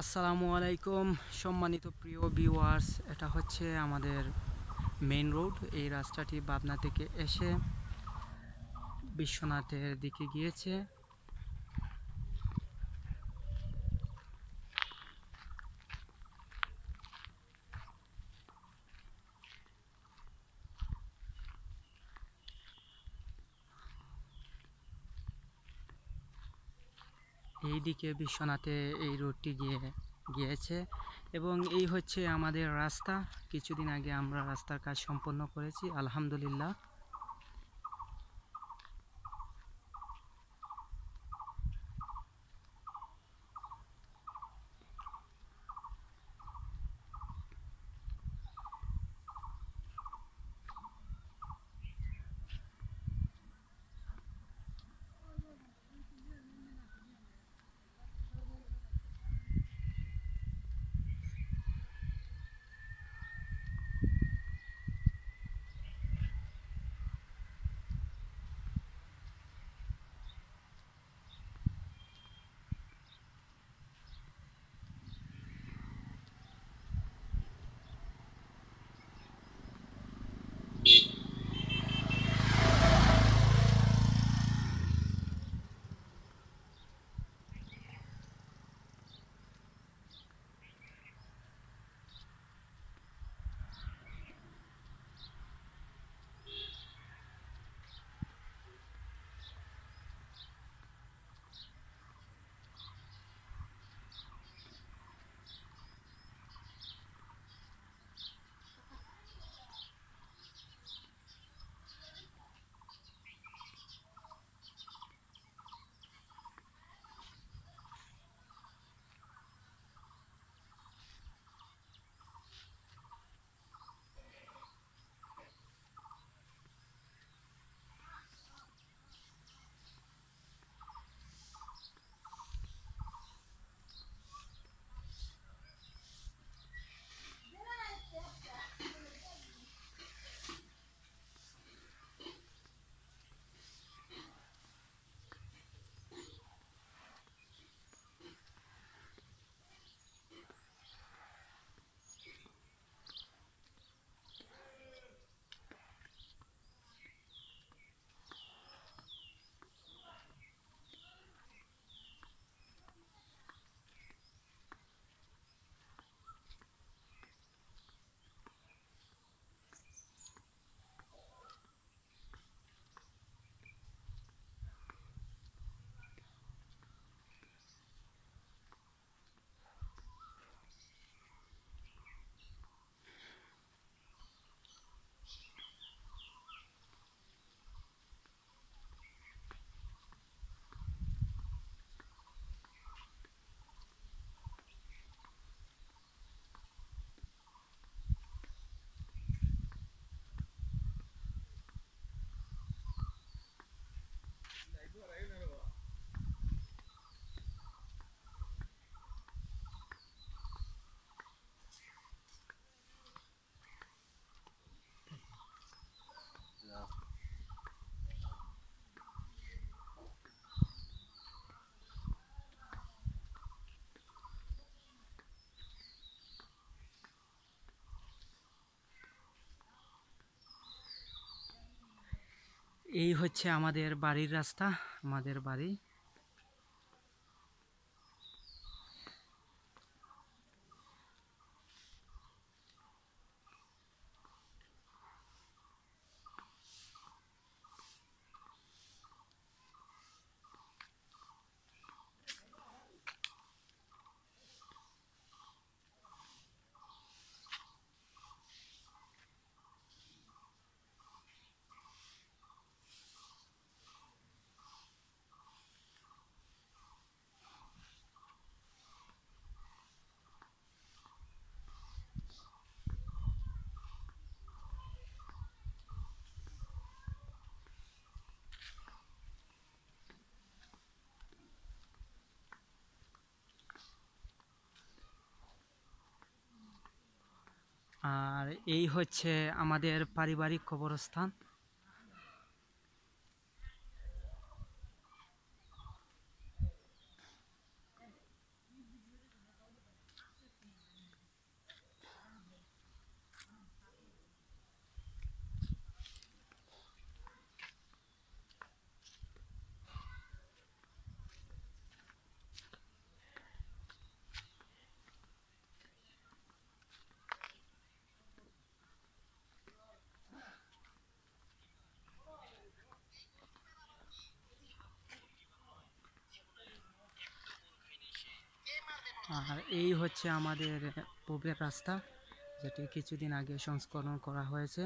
আসসালামু আলাইকুম সম্মানিত প্রিয় ভিউয়ার্স এটা হচ্ছে আমাদের মেইন রোড এই রাস্তাটি বাবনা থেকে এসে বিশ্বনাথের দিকে গিয়েছে এই দিকে বিশ্বনাথে এই রোডটি গিয়ে গিয়েছে এবং এই হচ্ছে আমাদের রাস্তা কিছুদিন আগে আমরা রাস্তার কাজ সম্পন্ন করেছি আলহামদুলিল্লাহ এই হচ্ছে আমাদের বাড়ির রাস্তা আমাদের বাড়ি আর এই হচ্ছে আমাদের পারিবারিক কবরস্থান আর এই হচ্ছে আমাদের পূবের রাস্তা যেটি কিছুদিন আগে সংস্করণ করা হয়েছে